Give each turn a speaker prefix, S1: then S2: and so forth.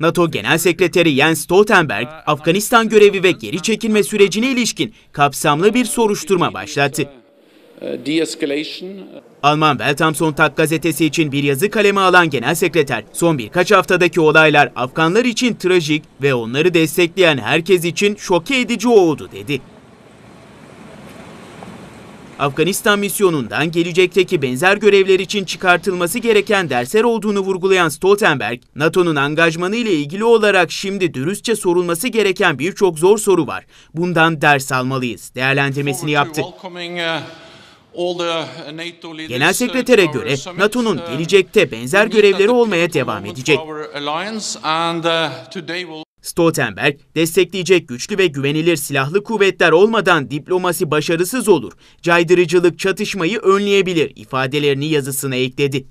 S1: NATO Genel Sekreteri Jens Stoltenberg, ee, Afganistan görevi ve geri çekilme sürecine ilişkin kapsamlı bir soruşturma başlattı. E, Alman Weltamson Tak gazetesi için bir yazı kaleme alan genel sekreter, son birkaç haftadaki olaylar Afganlar için trajik ve onları destekleyen herkes için şok edici oldu dedi. Afganistan misyonundan gelecekteki benzer görevler için çıkartılması gereken dersler olduğunu vurgulayan Stoltenberg, NATO'nun angajmanı ile ilgili olarak şimdi dürüstçe sorulması gereken birçok zor soru var. Bundan ders almalıyız değerlendirmesini yaptı. Uh, uh, Genel uh, Sekreter'e göre NATO'nun gelecekte benzer görevleri olmaya devam edecek. Stoltenberg, destekleyecek güçlü ve güvenilir silahlı kuvvetler olmadan diplomasi başarısız olur, caydırıcılık çatışmayı önleyebilir ifadelerini yazısına ekledi.